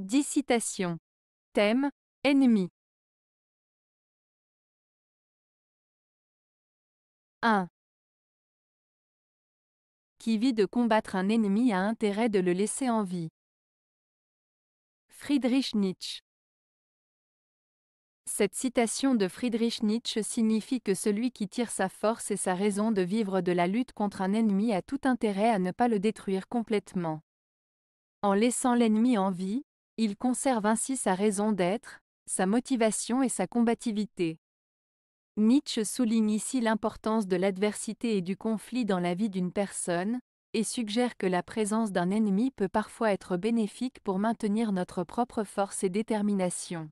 10 citations. Thème Ennemi. 1. Qui vit de combattre un ennemi a intérêt de le laisser en vie. Friedrich Nietzsche. Cette citation de Friedrich Nietzsche signifie que celui qui tire sa force et sa raison de vivre de la lutte contre un ennemi a tout intérêt à ne pas le détruire complètement. En laissant l'ennemi en vie, il conserve ainsi sa raison d'être, sa motivation et sa combativité. Nietzsche souligne ici l'importance de l'adversité et du conflit dans la vie d'une personne, et suggère que la présence d'un ennemi peut parfois être bénéfique pour maintenir notre propre force et détermination.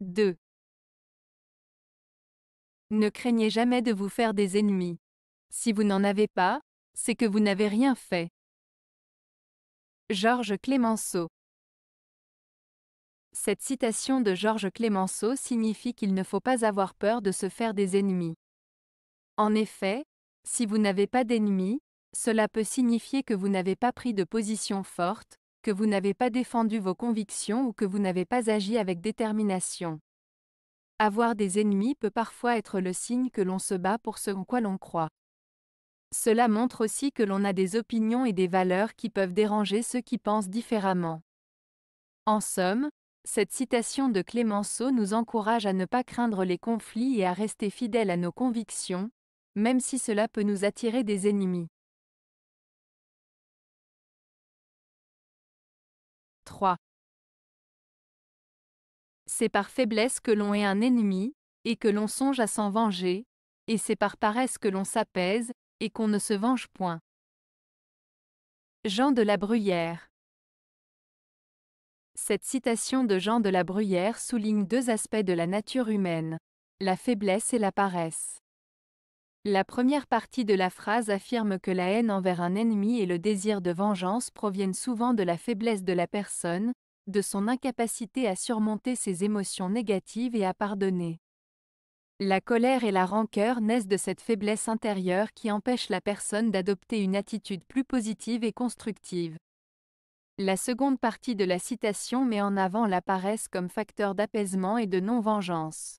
2. Ne craignez jamais de vous faire des ennemis. Si vous n'en avez pas, c'est que vous n'avez rien fait. Georges Clémenceau Cette citation de Georges Clémenceau signifie qu'il ne faut pas avoir peur de se faire des ennemis. En effet, si vous n'avez pas d'ennemis, cela peut signifier que vous n'avez pas pris de position forte, que vous n'avez pas défendu vos convictions ou que vous n'avez pas agi avec détermination. Avoir des ennemis peut parfois être le signe que l'on se bat pour ce en quoi l'on croit. Cela montre aussi que l'on a des opinions et des valeurs qui peuvent déranger ceux qui pensent différemment. En somme, cette citation de Clémenceau nous encourage à ne pas craindre les conflits et à rester fidèles à nos convictions, même si cela peut nous attirer des ennemis. 3. C'est par faiblesse que l'on est un ennemi, et que l'on songe à s'en venger, et c'est par paresse que l'on s'apaise, et qu'on ne se venge point. Jean de la Bruyère Cette citation de Jean de la Bruyère souligne deux aspects de la nature humaine, la faiblesse et la paresse. La première partie de la phrase affirme que la haine envers un ennemi et le désir de vengeance proviennent souvent de la faiblesse de la personne, de son incapacité à surmonter ses émotions négatives et à pardonner. La colère et la rancœur naissent de cette faiblesse intérieure qui empêche la personne d'adopter une attitude plus positive et constructive. La seconde partie de la citation met en avant la paresse comme facteur d'apaisement et de non-vengeance.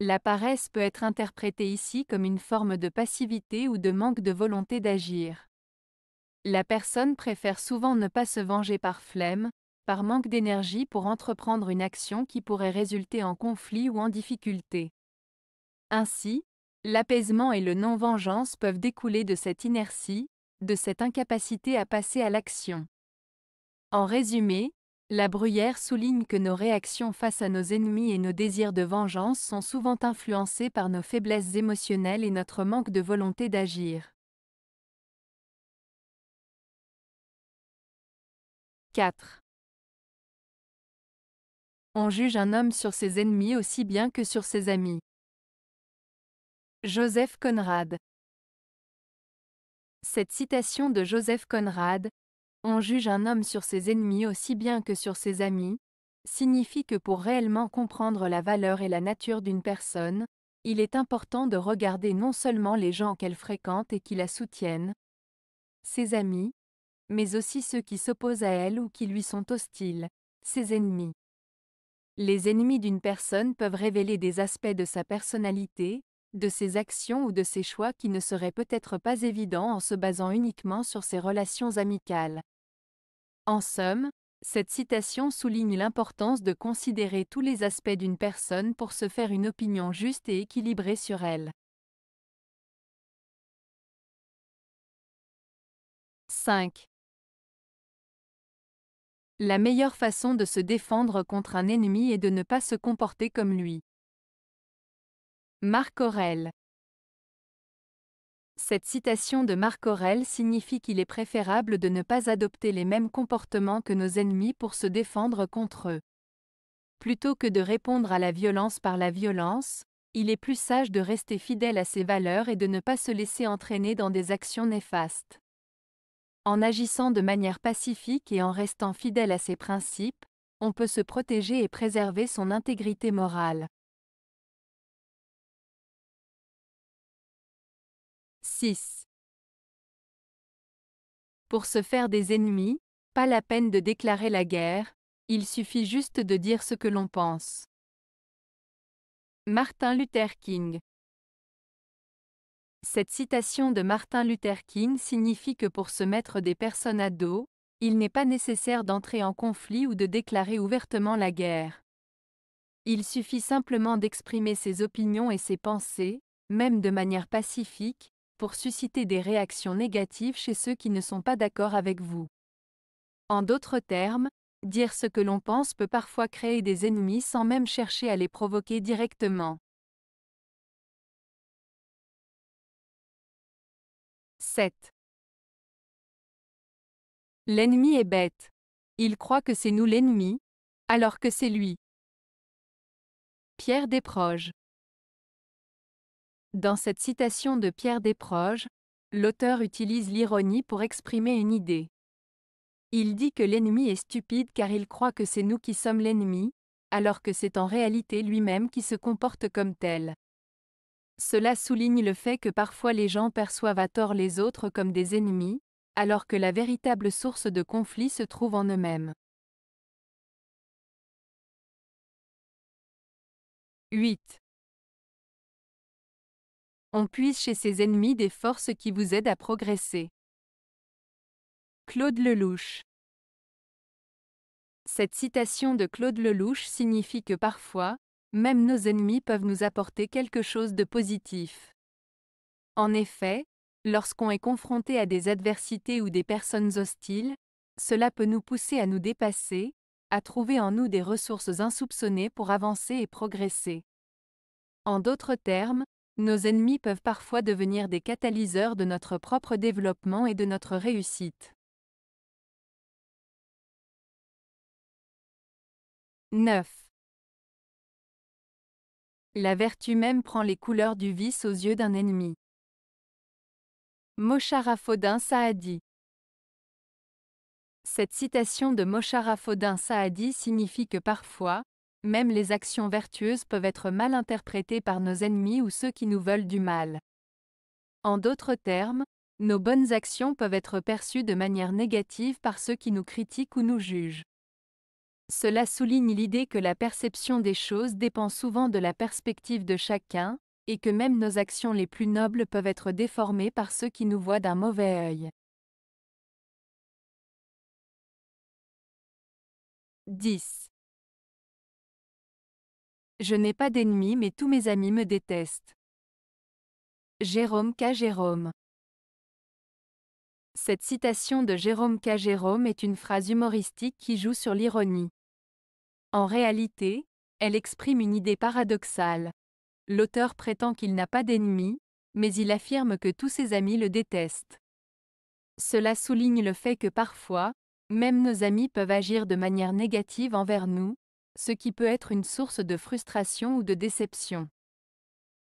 La paresse peut être interprétée ici comme une forme de passivité ou de manque de volonté d'agir. La personne préfère souvent ne pas se venger par flemme, par manque d'énergie pour entreprendre une action qui pourrait résulter en conflit ou en difficulté. Ainsi, l'apaisement et le non-vengeance peuvent découler de cette inertie, de cette incapacité à passer à l'action. En résumé, la bruyère souligne que nos réactions face à nos ennemis et nos désirs de vengeance sont souvent influencés par nos faiblesses émotionnelles et notre manque de volonté d'agir. 4. On juge un homme sur ses ennemis aussi bien que sur ses amis. Joseph Conrad Cette citation de Joseph Conrad, On juge un homme sur ses ennemis aussi bien que sur ses amis, signifie que pour réellement comprendre la valeur et la nature d'une personne, il est important de regarder non seulement les gens qu'elle fréquente et qui la soutiennent, ses amis, mais aussi ceux qui s'opposent à elle ou qui lui sont hostiles, ses ennemis. Les ennemis d'une personne peuvent révéler des aspects de sa personnalité, de ses actions ou de ses choix qui ne seraient peut-être pas évidents en se basant uniquement sur ses relations amicales. En somme, cette citation souligne l'importance de considérer tous les aspects d'une personne pour se faire une opinion juste et équilibrée sur elle. 5. La meilleure façon de se défendre contre un ennemi est de ne pas se comporter comme lui. Marc Aurel Cette citation de Marc Aurel signifie qu'il est préférable de ne pas adopter les mêmes comportements que nos ennemis pour se défendre contre eux. Plutôt que de répondre à la violence par la violence, il est plus sage de rester fidèle à ses valeurs et de ne pas se laisser entraîner dans des actions néfastes. En agissant de manière pacifique et en restant fidèle à ses principes, on peut se protéger et préserver son intégrité morale. Pour se faire des ennemis, pas la peine de déclarer la guerre, il suffit juste de dire ce que l'on pense. Martin Luther King Cette citation de Martin Luther King signifie que pour se mettre des personnes à dos, il n'est pas nécessaire d'entrer en conflit ou de déclarer ouvertement la guerre. Il suffit simplement d'exprimer ses opinions et ses pensées, même de manière pacifique, pour susciter des réactions négatives chez ceux qui ne sont pas d'accord avec vous. En d'autres termes, dire ce que l'on pense peut parfois créer des ennemis sans même chercher à les provoquer directement. 7. L'ennemi est bête. Il croit que c'est nous l'ennemi, alors que c'est lui. Pierre Desproges dans cette citation de Pierre Desproges, l'auteur utilise l'ironie pour exprimer une idée. Il dit que l'ennemi est stupide car il croit que c'est nous qui sommes l'ennemi, alors que c'est en réalité lui-même qui se comporte comme tel. Cela souligne le fait que parfois les gens perçoivent à tort les autres comme des ennemis, alors que la véritable source de conflit se trouve en eux-mêmes. 8. On puise chez ses ennemis des forces qui vous aident à progresser. Claude Lelouch Cette citation de Claude Lelouch signifie que parfois, même nos ennemis peuvent nous apporter quelque chose de positif. En effet, lorsqu'on est confronté à des adversités ou des personnes hostiles, cela peut nous pousser à nous dépasser, à trouver en nous des ressources insoupçonnées pour avancer et progresser. En d'autres termes, nos ennemis peuvent parfois devenir des catalyseurs de notre propre développement et de notre réussite. 9. La vertu même prend les couleurs du vice aux yeux d'un ennemi. Mosharafodin Saadi Cette citation de Mosharafodin Saadi signifie que parfois, même les actions vertueuses peuvent être mal interprétées par nos ennemis ou ceux qui nous veulent du mal. En d'autres termes, nos bonnes actions peuvent être perçues de manière négative par ceux qui nous critiquent ou nous jugent. Cela souligne l'idée que la perception des choses dépend souvent de la perspective de chacun, et que même nos actions les plus nobles peuvent être déformées par ceux qui nous voient d'un mauvais œil. 10. Je n'ai pas d'ennemis mais tous mes amis me détestent. Jérôme K. Jérôme Cette citation de Jérôme K. Jérôme est une phrase humoristique qui joue sur l'ironie. En réalité, elle exprime une idée paradoxale. L'auteur prétend qu'il n'a pas d'ennemis, mais il affirme que tous ses amis le détestent. Cela souligne le fait que parfois, même nos amis peuvent agir de manière négative envers nous, ce qui peut être une source de frustration ou de déception.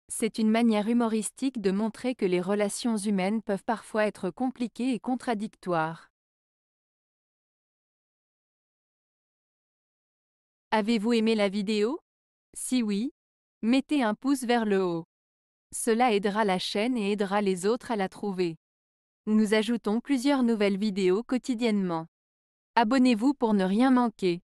C'est une manière humoristique de montrer que les relations humaines peuvent parfois être compliquées et contradictoires. Avez-vous aimé la vidéo Si oui, mettez un pouce vers le haut. Cela aidera la chaîne et aidera les autres à la trouver. Nous ajoutons plusieurs nouvelles vidéos quotidiennement. Abonnez-vous pour ne rien manquer.